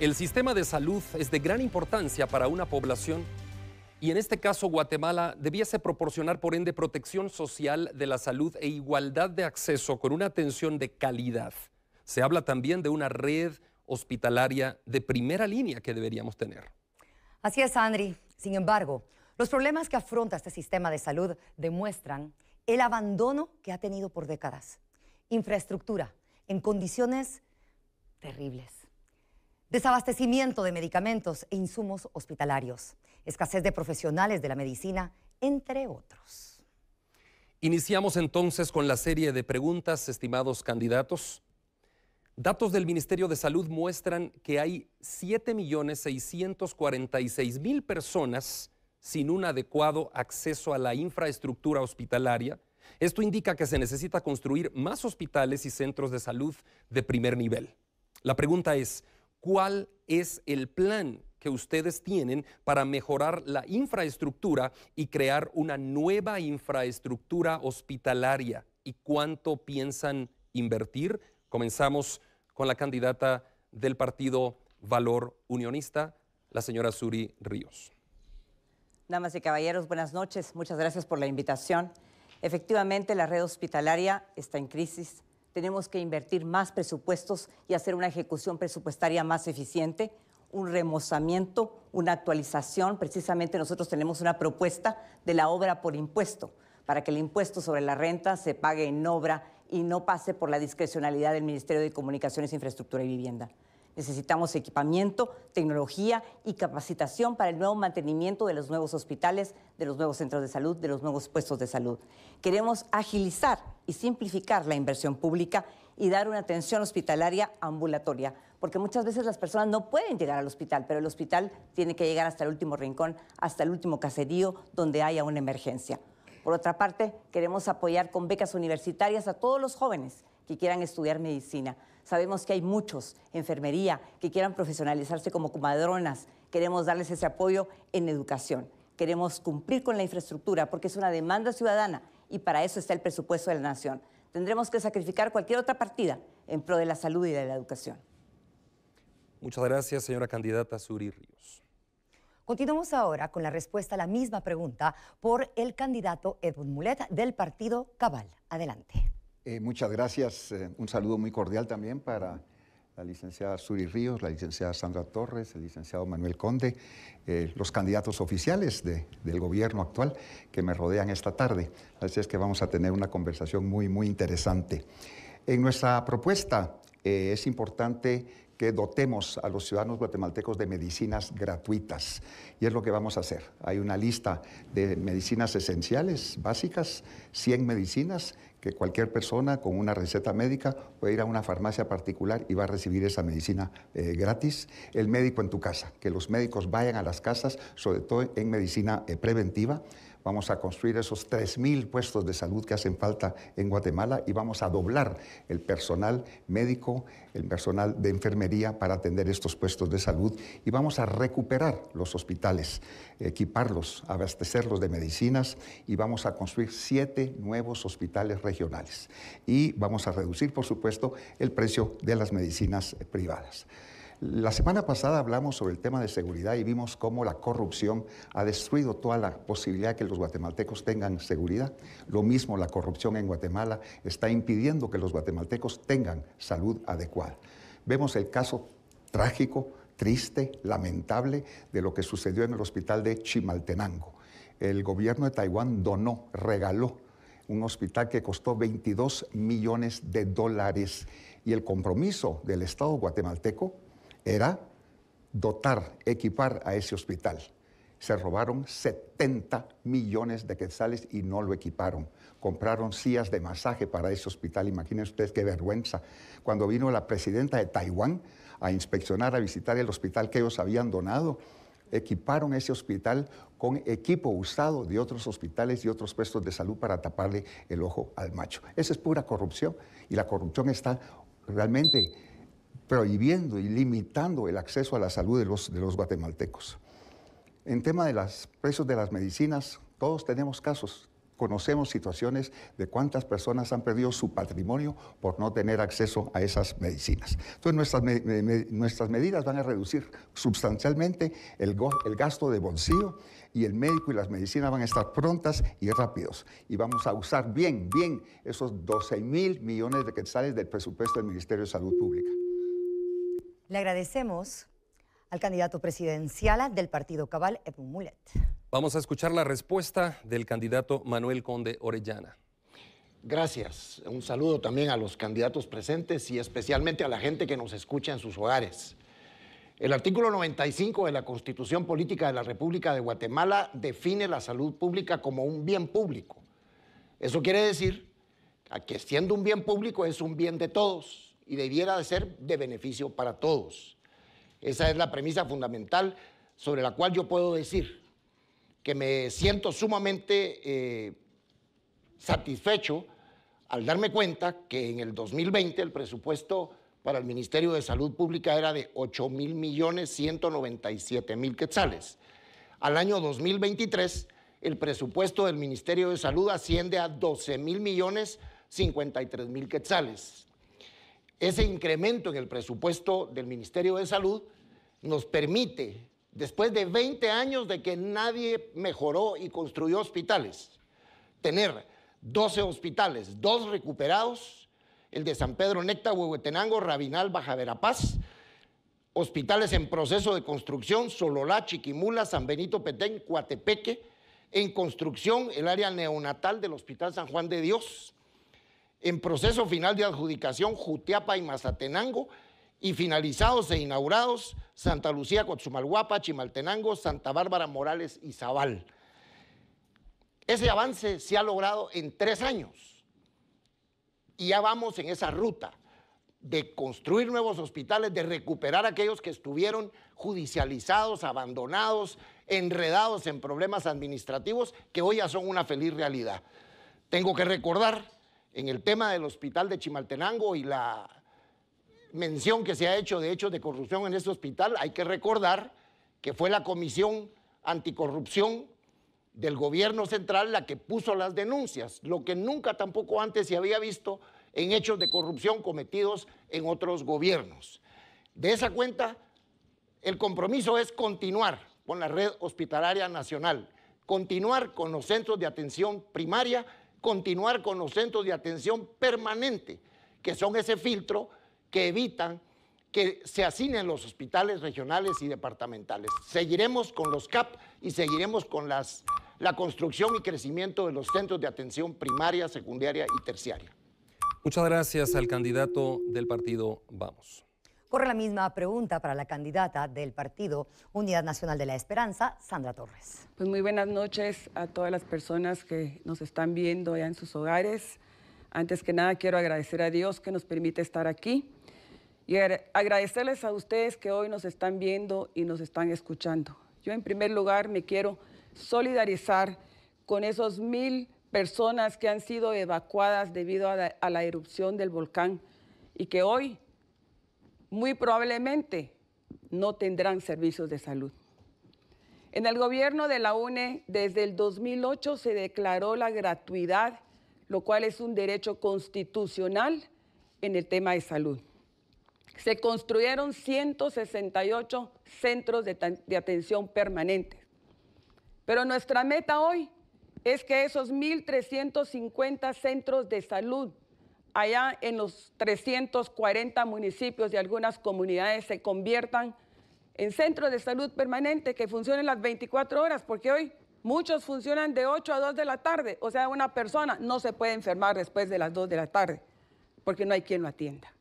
El sistema de salud es de gran importancia para una población y en este caso Guatemala debiese proporcionar por ende protección social de la salud e igualdad de acceso con una atención de calidad. Se habla también de una red hospitalaria de primera línea que deberíamos tener. Así es, Andri. Sin embargo, los problemas que afronta este sistema de salud demuestran el abandono que ha tenido por décadas. Infraestructura en condiciones terribles. Desabastecimiento de medicamentos e insumos hospitalarios, escasez de profesionales de la medicina, entre otros. Iniciamos entonces con la serie de preguntas, estimados candidatos. Datos del Ministerio de Salud muestran que hay 7.646.000 personas sin un adecuado acceso a la infraestructura hospitalaria. Esto indica que se necesita construir más hospitales y centros de salud de primer nivel. La pregunta es, cuál es el plan que ustedes tienen para mejorar la infraestructura y crear una nueva infraestructura hospitalaria y cuánto piensan invertir. Comenzamos con la candidata del partido Valor Unionista, la señora Suri Ríos. Damas y caballeros, buenas noches. Muchas gracias por la invitación. Efectivamente, la red hospitalaria está en crisis tenemos que invertir más presupuestos y hacer una ejecución presupuestaria más eficiente, un remozamiento, una actualización. Precisamente nosotros tenemos una propuesta de la obra por impuesto, para que el impuesto sobre la renta se pague en obra y no pase por la discrecionalidad del Ministerio de Comunicaciones, Infraestructura y Vivienda. Necesitamos equipamiento, tecnología y capacitación para el nuevo mantenimiento de los nuevos hospitales, de los nuevos centros de salud, de los nuevos puestos de salud. Queremos agilizar y simplificar la inversión pública y dar una atención hospitalaria ambulatoria, porque muchas veces las personas no pueden llegar al hospital, pero el hospital tiene que llegar hasta el último rincón, hasta el último caserío donde haya una emergencia. Por otra parte, queremos apoyar con becas universitarias a todos los jóvenes que quieran estudiar medicina. Sabemos que hay muchos, enfermería, que quieran profesionalizarse como comadronas. Queremos darles ese apoyo en educación. Queremos cumplir con la infraestructura porque es una demanda ciudadana y para eso está el presupuesto de la nación. Tendremos que sacrificar cualquier otra partida en pro de la salud y de la educación. Muchas gracias, señora candidata Suri Ríos. Continuamos ahora con la respuesta a la misma pregunta por el candidato Edwin Mulet del partido Cabal. Adelante. Eh, muchas gracias. Eh, un saludo muy cordial también para la licenciada Suri Ríos, la licenciada Sandra Torres, el licenciado Manuel Conde, eh, los candidatos oficiales del gobierno actual que me rodean esta tarde. Así es que vamos a tener una conversación muy, muy interesante. En nuestra propuesta eh, es importante que dotemos a los ciudadanos guatemaltecos de medicinas gratuitas. Y es lo que vamos a hacer. Hay una lista de medicinas esenciales, básicas, 100 medicinas que cualquier persona con una receta médica puede ir a una farmacia particular y va a recibir esa medicina eh, gratis. El médico en tu casa, que los médicos vayan a las casas, sobre todo en medicina eh, preventiva Vamos a construir esos 3.000 puestos de salud que hacen falta en Guatemala y vamos a doblar el personal médico, el personal de enfermería para atender estos puestos de salud y vamos a recuperar los hospitales, equiparlos, abastecerlos de medicinas y vamos a construir siete nuevos hospitales regionales. Y vamos a reducir, por supuesto, el precio de las medicinas privadas. La semana pasada hablamos sobre el tema de seguridad y vimos cómo la corrupción ha destruido toda la posibilidad que los guatemaltecos tengan seguridad. Lo mismo la corrupción en Guatemala está impidiendo que los guatemaltecos tengan salud adecuada. Vemos el caso trágico, triste, lamentable de lo que sucedió en el hospital de Chimaltenango. El gobierno de Taiwán donó, regaló un hospital que costó 22 millones de dólares y el compromiso del Estado guatemalteco era dotar, equipar a ese hospital. Se robaron 70 millones de quetzales y no lo equiparon. Compraron sillas de masaje para ese hospital. Imagínense ustedes qué vergüenza. Cuando vino la presidenta de Taiwán a inspeccionar, a visitar el hospital que ellos habían donado, equiparon ese hospital con equipo usado de otros hospitales y otros puestos de salud para taparle el ojo al macho. Esa es pura corrupción y la corrupción está realmente prohibiendo y limitando el acceso a la salud de los, guatemaltecos. En tema de los precios de las medicinas, todos tenemos casos, conocemos situaciones de cuántas personas han perdido su patrimonio por no tener acceso a esas medicinas. Entonces nuestras, medidas van a reducir sustancialmente el, el, gasto de bolsillo y el médico y las medicinas van a estar prontas y rápidos. Y vamos a usar bien, bien esos 12 mil millones de quetzales del presupuesto del Ministerio de Salud Pública. Le agradecemos al candidato presidencial del partido Cabal, Edmund Vamos a escuchar la respuesta del candidato Manuel Conde Orellana. Gracias. Un saludo también a los candidatos presentes y especialmente a la gente que nos escucha en sus hogares. El artículo 95 de la Constitución Política de la República de Guatemala define la salud pública como un bien público. Eso quiere decir que siendo un bien público es un bien de todos y debiera de ser de beneficio para todos. Esa es la premisa fundamental sobre la cual yo puedo decir que me siento sumamente eh, satisfecho al darme cuenta que en el 2020 el presupuesto para el Ministerio de Salud Pública era de 8 mil millones 197 mil quetzales. Al año 2023 el presupuesto del Ministerio de Salud asciende a 12 mil millones 53 mil quetzales. Ese incremento en el presupuesto del Ministerio de Salud nos permite, después de 20 años de que nadie mejoró y construyó hospitales, tener 12 hospitales, dos recuperados, el de San Pedro Necta, Huehuetenango, Rabinal, Baja Verapaz, hospitales en proceso de construcción, Sololá, Chiquimula, San Benito Petén, Cuatepeque, en construcción el área neonatal del Hospital San Juan de Dios, en proceso final de adjudicación Jutiapa y Mazatenango, y finalizados e inaugurados Santa Lucía, Coatzumalguapa, Chimaltenango, Santa Bárbara, Morales y Zabal. Ese avance se ha logrado en tres años y ya vamos en esa ruta de construir nuevos hospitales, de recuperar aquellos que estuvieron judicializados, abandonados, enredados en problemas administrativos que hoy ya son una feliz realidad. Tengo que recordar en el tema del hospital de Chimaltenango y la mención que se ha hecho de hechos de corrupción en este hospital, hay que recordar que fue la Comisión Anticorrupción del Gobierno Central la que puso las denuncias, lo que nunca tampoco antes se había visto en hechos de corrupción cometidos en otros gobiernos. De esa cuenta, el compromiso es continuar con la red hospitalaria nacional, continuar con los centros de atención primaria continuar con los centros de atención permanente, que son ese filtro que evitan que se asignen los hospitales regionales y departamentales. Seguiremos con los CAP y seguiremos con las, la construcción y crecimiento de los centros de atención primaria, secundaria y terciaria. Muchas gracias al candidato del partido Vamos. Corre la misma pregunta para la candidata del partido Unidad Nacional de la Esperanza, Sandra Torres. Pues muy buenas noches a todas las personas que nos están viendo allá en sus hogares. Antes que nada quiero agradecer a Dios que nos permite estar aquí y agradecerles a ustedes que hoy nos están viendo y nos están escuchando. Yo en primer lugar me quiero solidarizar con esos mil personas que han sido evacuadas debido a la erupción del volcán y que hoy muy probablemente no tendrán servicios de salud. En el gobierno de la UNE, desde el 2008 se declaró la gratuidad, lo cual es un derecho constitucional en el tema de salud. Se construyeron 168 centros de, atención permanente. Pero nuestra meta hoy es que esos 1.350 centros de salud allá en los 340 municipios y algunas comunidades se conviertan en centros de salud permanente que funcionen las 24 horas, porque hoy muchos funcionan de 8 a 2 de la tarde, o sea, una persona no se puede enfermar después de las 2 de la tarde, porque no hay quien lo atienda.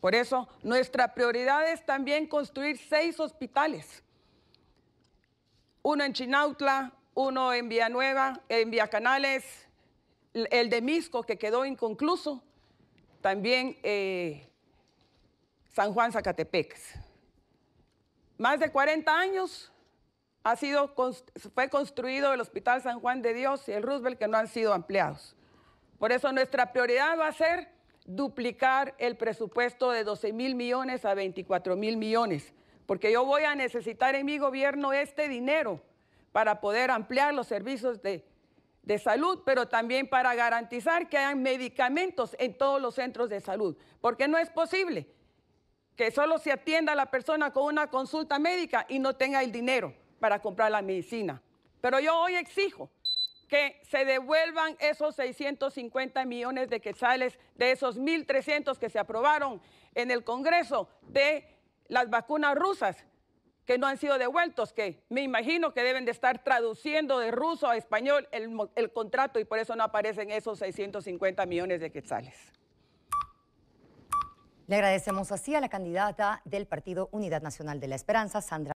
Por eso, nuestra prioridad es también construir seis hospitales, uno en Chinautla, uno en Villanueva, en Villacanales, el de Misco que quedó inconcluso, también eh, San Juan Zacatepec. Más de 40 años ha sido, fue construido el Hospital San Juan de Dios y el Roosevelt que no han sido ampliados. Por eso nuestra prioridad va a ser duplicar el presupuesto de 12 mil millones a 24 mil millones, porque yo voy a necesitar en mi gobierno este dinero para poder ampliar los servicios de de salud, pero también para garantizar que hayan medicamentos en todos los centros de salud, porque no es posible que solo se atienda a la persona con una consulta médica y no tenga el dinero para comprar la medicina. Pero yo hoy exijo que se devuelvan esos 650 millones de quetzales de esos 1.300 que se aprobaron en el Congreso de las vacunas rusas que no han sido devueltos, que me imagino que deben de estar traduciendo de ruso a español el, el contrato y por eso no aparecen esos 650 millones de quetzales. Le agradecemos así a la candidata del Partido Unidad Nacional de la Esperanza, Sandra.